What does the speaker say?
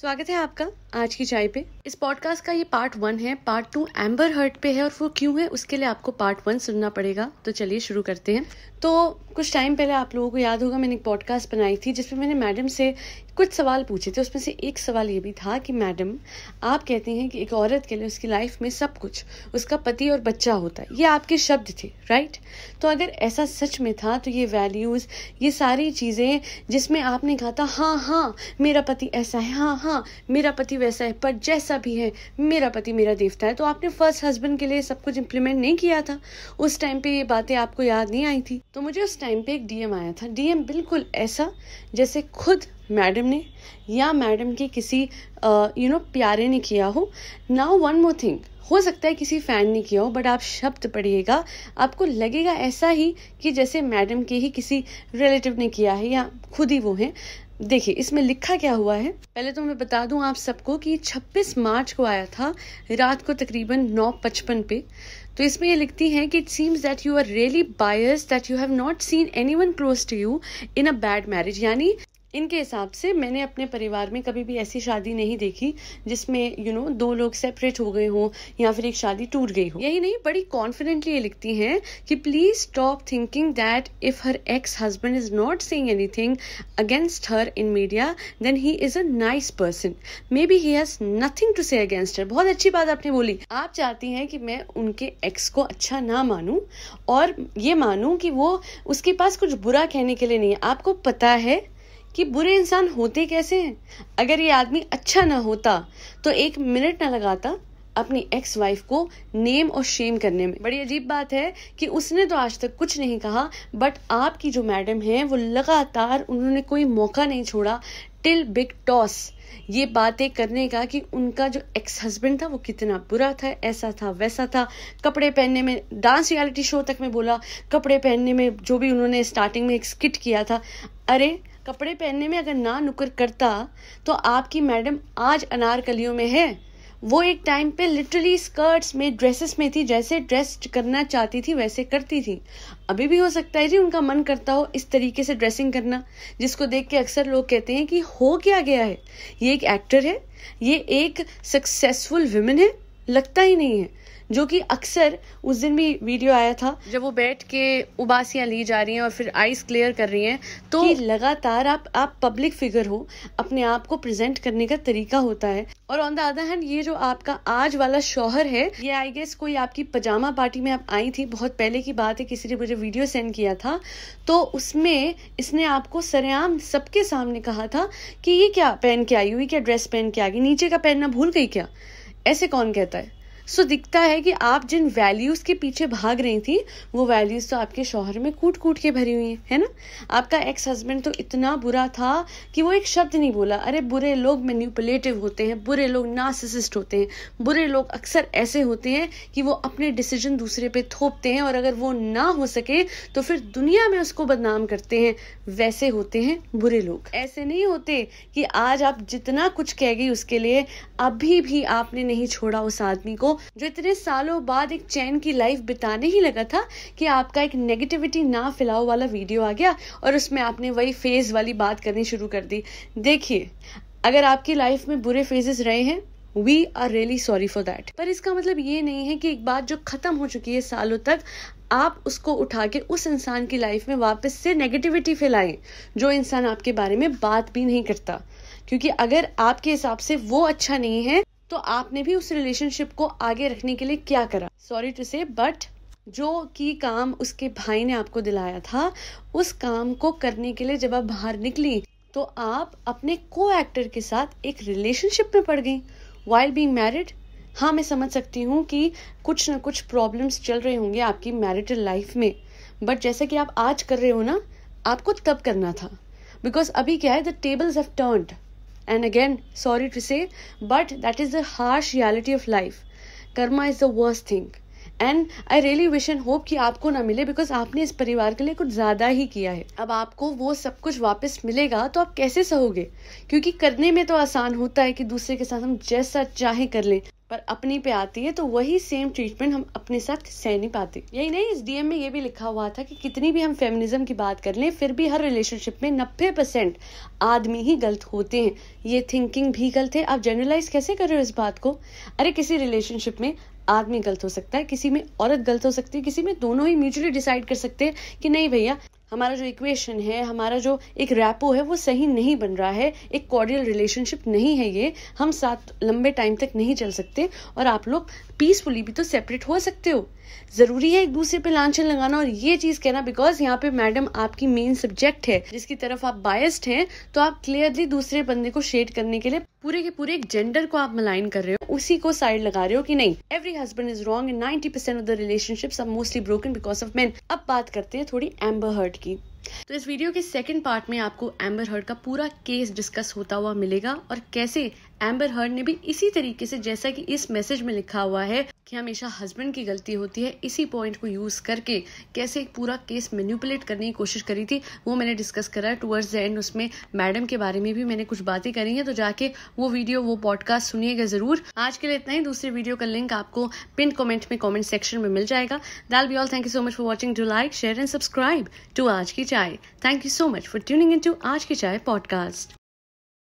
स्वागत है आपका आज की चाय पे इस पॉडकास्ट का ये पार्ट वन है पार्ट टू एम्बर हर्ट पे है और वो क्यों है उसके लिए आपको पार्ट वन सुनना पड़ेगा तो चलिए शुरू करते हैं तो कुछ टाइम पहले आप लोगों को याद होगा मैंने एक पॉडकास्ट बनाई थी जिसमें मैंने मैडम से कुछ सवाल पूछे थे उसमें से एक सवाल ये भी था कि मैडम आप कहते हैं कि एक औरत के लिए उसकी लाइफ में सब कुछ उसका पति और बच्चा होता है ये आपके शब्द थे राइट तो अगर ऐसा सच में था तो ये वैल्यूज़ ये सारी चीज़ें जिसमें आपने कहा था हाँ हाँ मेरा पति ऐसा है हाँ हाँ हाँ मेरा पति वैसा है पर जैसा भी है मेरा पति मेरा देवता है तो आपने फर्स्ट हस्बैंड के लिए सब कुछ इम्प्लीमेंट नहीं किया था उस टाइम पे ये बातें आपको याद नहीं आई थी तो मुझे उस टाइम पे एक डीएम आया था डीएम बिल्कुल ऐसा जैसे खुद मैडम ने या मैडम के किसी यू नो प्यारे ने किया हो नाउ वन मोर थिंग हो सकता है किसी फैन ने किया हो बट आप शब्द पढ़िएगा आपको लगेगा ऐसा ही कि जैसे मैडम के ही किसी रिलेटिव ने किया है या खुद ही वो हैं देखिए इसमें लिखा क्या हुआ है पहले तो मैं बता दूं आप सबको कि 26 मार्च को आया था रात को तकरीबन नौ पचपन पे तो इसमें ये लिखती है कि it seems that you are really bias that you have not seen anyone close to you in a bad marriage यानी इनके हिसाब से मैंने अपने परिवार में कभी भी ऐसी शादी नहीं देखी जिसमें यू नो दो लोग सेपरेट हो गए हो या फिर एक शादी टूट गई हो यही नहीं बड़ी कॉन्फिडेंटली ये लिखती हैं कि please stop thinking that if her ex husband is not saying anything against her in media then he is a nice person maybe he has nothing to say against her बहुत अच्छी बात आपने बोली आप चाहती हैं कि मैं उनके एक्स को अच्छा ना मानूं और ये मानूं कि वो उसके पास कुछ बुरा कहने के लिए नहीं है आपको पता है कि बुरे इंसान होते कैसे हैं अगर ये आदमी अच्छा ना होता तो एक मिनट ना लगाता अपनी एक्स वाइफ को नेम और शेम करने में बड़ी अजीब बात है कि उसने तो आज तक कुछ नहीं कहा बट आपकी जो मैडम हैं वो लगातार उन्होंने कोई मौका नहीं छोड़ा टिल बिग टॉस ये बातें करने का कि उनका जो एक्स हस्बैंड था वो कितना बुरा था ऐसा था वैसा था कपड़े पहनने में डांस रियलिटी शो तक में बोला कपड़े पहनने में जो भी उन्होंने स्टार्टिंग में एक स्किट किया था अरे कपड़े पहनने में अगर ना नुकर करता तो आपकी मैडम आज अनारकलियों में है वो एक टाइम पे लिटरली स्कर्ट्स में ड्रेसेस में थी जैसे ड्रेस करना चाहती थी वैसे करती थी अभी भी हो सकता है जी उनका मन करता हो इस तरीके से ड्रेसिंग करना जिसको देख के अक्सर लोग कहते हैं कि हो क्या गया है ये एक एक्टर है ये एक सक्सेसफुल वुमेन है लगता ही नहीं है जो कि अक्सर उस दिन भी वीडियो आया था जब वो बैठ के उबासियाँ ली जा रही हैं और फिर आइस क्लियर कर रही हैं तो लगातार आप आप पब्लिक फिगर हो अपने आप को प्रेजेंट करने का तरीका होता है और ऑन द अदर हैंड ये जो आपका आज वाला शोहर है ये आई गेस कोई आपकी पजामा पार्टी में आप आई थी बहुत पहले की बात है किसी ने मुझे वीडियो सेंड किया था तो उसमें इसने आपको सरेआम सबके सामने कहा था कि ये क्या पहन के आई हुई क्या ड्रेस पहन के आ गई नीचे का पहनना भूल गई क्या ऐसे कौन कहता है सो दिखता है कि आप जिन वैल्यूज़ के पीछे भाग रही थी वो वैल्यूज़ तो आपके शोहर में कूट कूट के भरी हुई है ना आपका एक्स हस्बैंड तो इतना बुरा था कि वो एक शब्द नहीं बोला अरे बुरे लोग मैन्यूपुलेटिव होते हैं बुरे लोग नासिसिस्ट होते हैं बुरे लोग अक्सर ऐसे होते हैं कि वो अपने डिसीजन दूसरे पे थोपते हैं और अगर वो ना हो सके तो फिर दुनिया में उसको बदनाम करते हैं वैसे होते हैं बुरे लोग ऐसे नहीं होते कि आज आप जितना कुछ कह गई उसके लिए अभी भी आपने नहीं छोड़ा उस आदमी को जो इतने सालों बाद एक चैन की लाइफ बिताने ही लगा था कि आपका एक नेगेटिविटी ना फैलाओ वाला वीडियो आ गया और उसमें आपने वही फेज वाली बात करनी शुरू कर दी देखिए अगर आपकी लाइफ में बुरे फेजेस रहे हैं we are really sorry for that पर इसका मतलब ये नहीं है कि एक बात जो खत्म हो चुकी है सालों तक आप उसको उठा के उस इंसान की लाइफ में वापस से नेगेटिविटी फैलाएं जो इंसान आपके बारे में बात भी नहीं करता क्योंकि अगर आपके हिसाब से वो अच्छा नहीं है तो आपने भी उस रिलेशनशिप को आगे रखने के लिए क्या करा सॉरी टू से बट जो कि काम उसके भाई ने आपको दिलाया था उस काम को करने के लिए जब आप बाहर निकली तो आप अपने को एक्टर के साथ एक रिलेशनशिप में पड़ गई वाइल बींग मैरिड हाँ मैं समझ सकती हूँ कि कुछ ना कुछ प्रॉब्लम्स चल रहे होंगे आपकी मैरिटल लाइफ में बट जैसे कि आप आज कर रहे हो ना आपको तब करना था बिकॉज अभी क्या है the tables have turned And again, sorry to say, but that is the harsh reality of life. Karma is the worst thing. And I really wish and hope कि आपको ना मिले बिकॉज आपने इस परिवार के लिए कुछ ज़्यादा ही किया है अब आपको वो सब कुछ वापस मिलेगा तो आप कैसे सहोगे क्योंकि करने में तो आसान होता है कि दूसरे के साथ हम जैसा चाहे कर लें पर अपनी पे आती है तो वही सेम ट्रीटमेंट हम अपने साथ सह नहीं पाते यही नहीं इस डीएम में ये भी लिखा हुआ था कि कितनी भी हम फेमिनिज्म की बात कर लें फिर भी हर रिलेशनशिप में नब्बे परसेंट आदमी ही गलत होते हैं ये थिंकिंग भी गलत है आप जनरलाइज कैसे कर रहे हो इस बात को अरे किसी रिलेशनशिप में आदमी गलत हो सकता है किसी में औरत गलत हो सकती है किसी में दोनों ही म्यूचुअली डिसाइड कर सकते हैं कि नहीं भैया हमारा जो इक्वेशन है हमारा जो एक रैपो है वो सही नहीं बन रहा है एक कॉर्डियल रिलेशनशिप नहीं है ये हम साथ लंबे टाइम तक नहीं चल सकते और आप लोग पीसफुली भी तो सेपरेट हो सकते हो ज़रूरी है एक दूसरे पे लांछन लगाना और ये चीज़ कहना बिकॉज यहाँ पे मैडम आपकी मेन सब्जेक्ट है जिसकी तरफ आप बायस्ड हैं तो आप क्लियरली दूसरे बंदे को शेड करने के लिए पूरे के पूरे एक जेंडर को आप मलाइन कर रहे हो उसी को साइड लगा रहे हो कि नहीं every husband is wrong and ninety percent of the relationship mostly broken because of man अब बात करते हैं थोड़ी एम्बर हर्ट की तो इस वीडियो के सेकंड पार्ट में आपको एम्बर हर्ट का पूरा केस डिस्कस होता हुआ मिलेगा और कैसे एम्बर हर्ड ने भी इसी तरीके से जैसा कि इस मैसेज में लिखा हुआ है कि हमेशा हस्बैंड की गलती होती है इसी पॉइंट को यूज करके कैसे एक पूरा केस मैन्यूपुलेट करने की कोशिश करी थी वो मैंने डिस्कस करा टूवर्ड्स द एंड उसमें मैडम के बारे में भी मैंने कुछ बातें करी हैं तो जाके वो वीडियो वो पॉडकास्ट सुनिएगा जरूर आज के लिए इतना ही दूसरे वीडियो का लिंक आपको पिन कॉमेंट में कॉमेंट सेक्शन में मिल जाएगा that'll be all thank you so much for watching do like share and subscribe to Aaj Ki Chai thank you so much for tuning in to Aaj Ki चाय पॉडकास्ट